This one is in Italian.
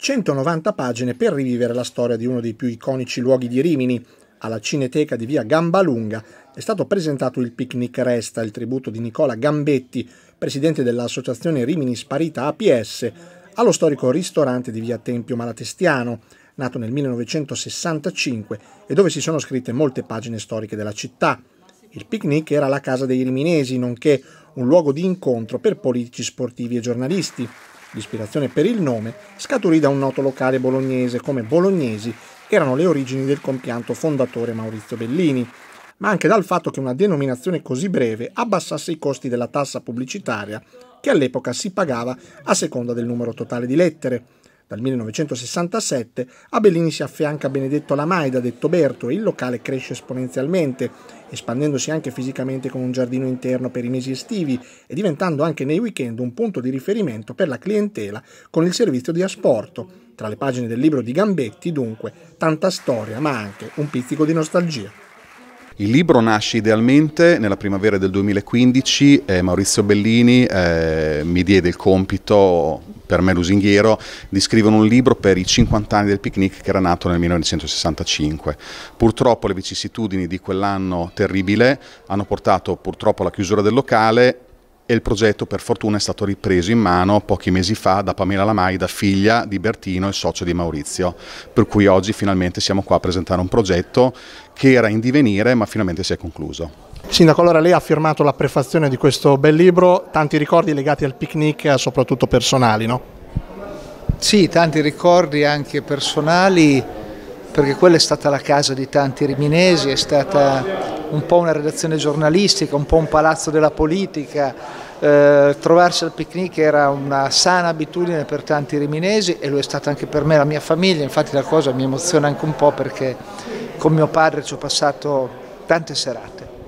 190 pagine per rivivere la storia di uno dei più iconici luoghi di Rimini. Alla Cineteca di via Gambalunga è stato presentato il Picnic Resta, il tributo di Nicola Gambetti, presidente dell'associazione Rimini Sparita APS, allo storico ristorante di via Tempio Malatestiano, nato nel 1965 e dove si sono scritte molte pagine storiche della città. Il picnic era la casa dei riminesi, nonché un luogo di incontro per politici, sportivi e giornalisti. L'ispirazione per il nome scaturì da un noto locale bolognese come Bolognesi erano le origini del compianto fondatore Maurizio Bellini, ma anche dal fatto che una denominazione così breve abbassasse i costi della tassa pubblicitaria che all'epoca si pagava a seconda del numero totale di lettere. Dal 1967 a Bellini si affianca Benedetto Lamaida, detto Berto, e il locale cresce esponenzialmente, espandendosi anche fisicamente con un giardino interno per i mesi estivi e diventando anche nei weekend un punto di riferimento per la clientela con il servizio di asporto. Tra le pagine del libro di Gambetti, dunque, tanta storia, ma anche un pizzico di nostalgia. Il libro nasce idealmente nella primavera del 2015, eh, Maurizio Bellini eh, mi diede il compito, per me lusinghiero, di scrivere un libro per i 50 anni del picnic che era nato nel 1965. Purtroppo le vicissitudini di quell'anno terribile hanno portato purtroppo alla chiusura del locale e il progetto per fortuna è stato ripreso in mano pochi mesi fa da Pamela Lamaida, figlia di Bertino e socio di Maurizio, per cui oggi finalmente siamo qua a presentare un progetto che era in divenire ma finalmente si è concluso. Sindaco, allora lei ha firmato la prefazione di questo bel libro, tanti ricordi legati al picnic, eh, soprattutto personali, no? Sì, tanti ricordi anche personali perché quella è stata la casa di tanti riminesi, è stata un po' una redazione giornalistica, un po' un palazzo della politica, eh, trovarsi al picnic era una sana abitudine per tanti riminesi e lo è stata anche per me e la mia famiglia, infatti la cosa mi emoziona anche un po' perché con mio padre ci ho passato tante serate.